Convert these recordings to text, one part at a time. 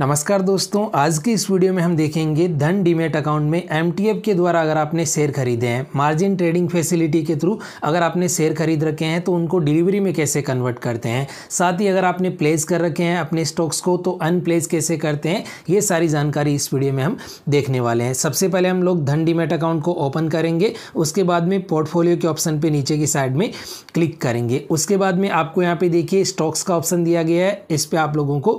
नमस्कार दोस्तों आज की इस वीडियो में हम देखेंगे धन डीमेट अकाउंट में एम के द्वारा अगर आपने शेयर खरीदे हैं मार्जिन ट्रेडिंग फैसिलिटी के थ्रू अगर आपने शेयर खरीद रखे हैं तो उनको डिलीवरी में कैसे कन्वर्ट करते हैं साथ ही अगर आपने प्लेस कर रखे हैं अपने स्टॉक्स को तो अनप्लेस कैसे करते हैं ये सारी जानकारी इस वीडियो में हम देखने वाले हैं सबसे पहले हम लोग धन डीमेट अकाउंट को ओपन करेंगे उसके बाद में पोर्टफोलियो के ऑप्शन पर नीचे की साइड में क्लिक करेंगे उसके बाद में आपको यहाँ पर देखिए स्टॉक्स का ऑप्शन दिया गया है इस पर आप लोगों को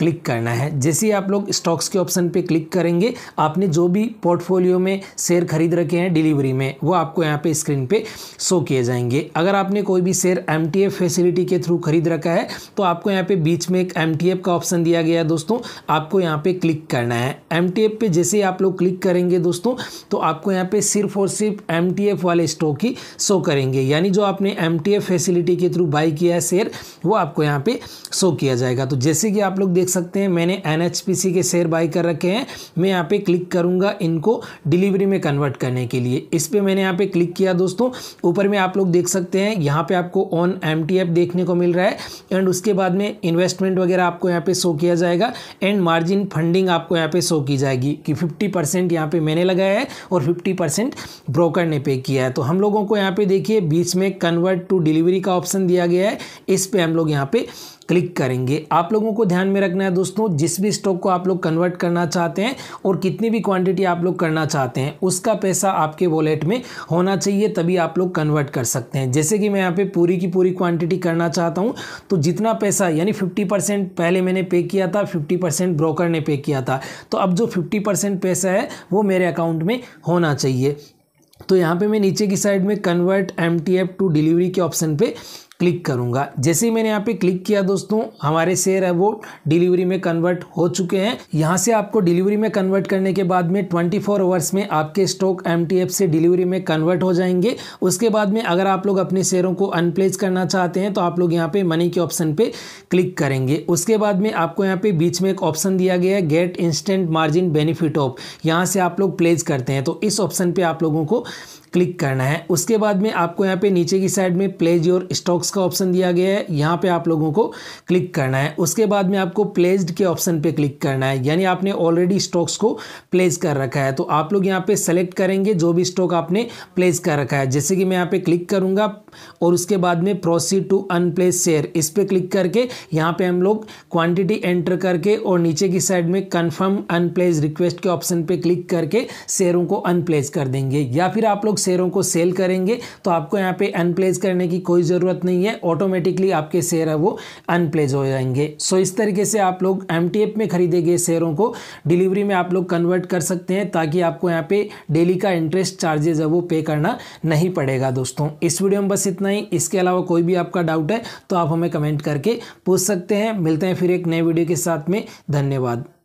क्लिक करना है जैसे ही आप लोग स्टॉक्स के ऑप्शन पे क्लिक करेंगे आपने जो भी पोर्टफोलियो में शेयर खरीद रखे हैं डिलीवरी में वो आपको यहाँ पे स्क्रीन पे शो किए जाएंगे अगर आपने कोई भी शेयर एम फैसिलिटी के थ्रू खरीद रखा है तो आपको यहाँ पे बीच में एक एम का ऑप्शन दिया गया है दोस्तों आपको यहाँ पे क्लिक करना है एम पे जैसे ही आप लोग क्लिक करेंगे दोस्तों तो आपको यहाँ पे सिर्फ और सिर्फ एम वाले स्टॉक ही शो करेंगे यानी जो आपने एम फैसिलिटी के थ्रू बाई किया है शेयर वो आपको यहाँ पे शो किया जाएगा तो जैसे कि आप लोग देख सकते हैं मैंने एन के शेयर बाई कर रखे हैं मैं यहाँ पे क्लिक करूँगा इनको डिलीवरी में कन्वर्ट करने के लिए इस पर मैंने यहाँ पे क्लिक किया दोस्तों ऊपर में आप लोग देख सकते हैं यहाँ पे आपको ऑन एम देखने को मिल रहा है एंड उसके बाद में इन्वेस्टमेंट वगैरह आपको यहाँ पे शो किया जाएगा एंड मार्जिन फंडिंग आपको यहाँ पे शो की जाएगी कि फिफ्टी परसेंट यहाँ पे मैंने लगाया है और फिफ्टी परसेंट ब्रोकर ने पे किया है तो हम लोगों को यहाँ पे देखिए बीच में कन्वर्ट टू डिलीवरी का ऑप्शन दिया गया है इस पर हम लोग यहाँ पे क्लिक करेंगे आप लोगों को ध्यान में रखना रखना है दोस्तों जिस भी स्टॉक को आप लोग कन्वर्ट करना चाहते हैं और कितनी भी क्वांटिटी आप लोग करना चाहते हैं उसका पैसा आपके वॉलेट में होना चाहिए तभी आप लोग कन्वर्ट कर सकते हैं जैसे कि मैं यहाँ पे पूरी की पूरी क्वांटिटी करना चाहता हूँ तो जितना पैसा यानी फिफ्टी पहले मैंने पे किया था फिफ्टी ब्रोकर ने पे किया था तो अब जो फिफ्टी पैसा है वो मेरे अकाउंट में होना चाहिए तो यहाँ पे मैं नीचे की साइड में convert M T F to delivery के ऑप्शन पे क्लिक करूँगा जैसे ही मैंने यहाँ पे क्लिक किया दोस्तों हमारे शेयर है वो डिलीवरी में कन्वर्ट हो चुके हैं यहाँ से आपको डिलीवरी में कन्वर्ट करने के बाद में 24 फोर आवर्स में आपके स्टॉक एम से डिलीवरी में कन्वर्ट हो जाएंगे उसके बाद में अगर आप लोग अपने शेयरों को अनप्लेस करना चाहते हैं तो आप लोग यहाँ पे मनी के ऑप्शन पे क्लिक करेंगे उसके बाद में आपको यहाँ पे बीच में एक ऑप्शन दिया गया है get instant margin benefit of यहाँ से आप लोग प्लेज करते हैं तो इस ऑप्शन पर आप लोगों को क्लिक करना है उसके बाद में आपको यहाँ पे नीचे की साइड में प्लेज योर स्टॉक्स का ऑप्शन दिया गया है यहाँ पे आप लोगों को क्लिक करना है उसके बाद में आपको प्लेस्ड के ऑप्शन पे क्लिक करना है यानी आपने ऑलरेडी स्टॉक्स को प्लेस कर रखा है तो आप लोग यहाँ पे सेलेक्ट करेंगे जो भी स्टॉक आपने प्लेस कर रखा है जैसे कि मैं यहाँ पे क्लिक करूँगा और उसके बाद में प्रोसीड टू अनप्लेस शेयर इस पर क्लिक करके यहाँ पर हम लोग क्वान्टिटी एंटर करके और नीचे की साइड में कन्फर्म अनप्लेस रिक्वेस्ट के ऑप्शन पर क्लिक करके शेयरों को अनप्लेस कर देंगे या फिर आप लोग शेयरों को सेल करेंगे तो आपको यहाँ पर अनप्लेस करने की कोई ज़रूरत नहीं नहीं है ऑटोमेटिकली आपके शेयर है वो अनप्लेज हो जाएंगे सो इस तरीके से आप लोग एम में खरीदे गए शेयरों को डिलीवरी में आप लोग कन्वर्ट कर सकते हैं ताकि आपको यहाँ पे डेली का इंटरेस्ट चार्जेज है वो पे करना नहीं पड़ेगा दोस्तों इस वीडियो में बस इतना ही इसके अलावा कोई भी आपका डाउट है तो आप हमें कमेंट करके पूछ सकते हैं मिलते हैं फिर एक नए वीडियो के साथ में धन्यवाद